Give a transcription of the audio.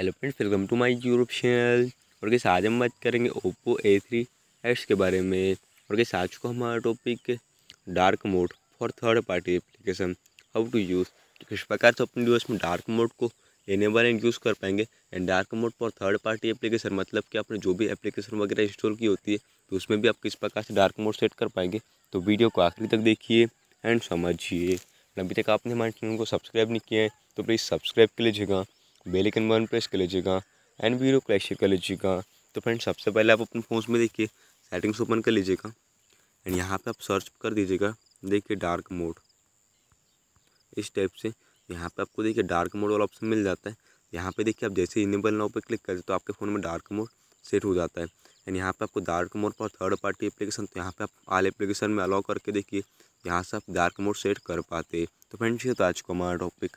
hello friends welcome to my YouTube channel और कैसे आज हम बात करेंगे ओप्पो ए थ्री एक्स के बारे में और कैसे आज को हमारा topic dark mode for third party application how to use तो किस प्रकार से अपने डिवाइस में डार्क मोड को एनेबल एंड यूज़ कर पाएंगे and dark mode for third party application मतलब कि आपने जो भी एप्लीकेशन वगैरह इंस्टॉल की होती है तो उसमें भी आप किस प्रकार से डार्क मोड सेट कर पाएंगे तो वीडियो को आखिरी तक देखिए एंड समझिए अभी तक आपने हमारे चैनल को सब्सक्राइब नहीं किया है तो प्लीज़ सब्सक्राइब कर लीजिएगा बेलिकन बन प्रेस कर लीजिएगा एंड वीरो क्लैश कर लीजिएगा तो फ्रेंड सबसे पहले आप अपने फ़ोन में देखिए सेटिंग्स ओपन कर लीजिएगा एंड यहाँ पे आप सर्च कर दीजिएगा देखिए डार्क मोड इस टाइप से यहाँ पे आपको देखिए डार्क मोड वाला ऑप्शन मिल जाता है यहाँ पे देखिए आप जैसे इनेबल नाव पे क्लिक करते तो आपके फ़ोन में डार्क मोड सेट हो जाता है एंड यहाँ पे आपको डार्क मोड पर थर्ड पार्टी एप्लीकेशन तो यहाँ पे आप आल एप्लीकेशन में अलाउ करके देखिए यहाँ से आप डार्क मोड सेट कर पाते तो फ्रेंड्स ये तो आज को हमारा टॉपिक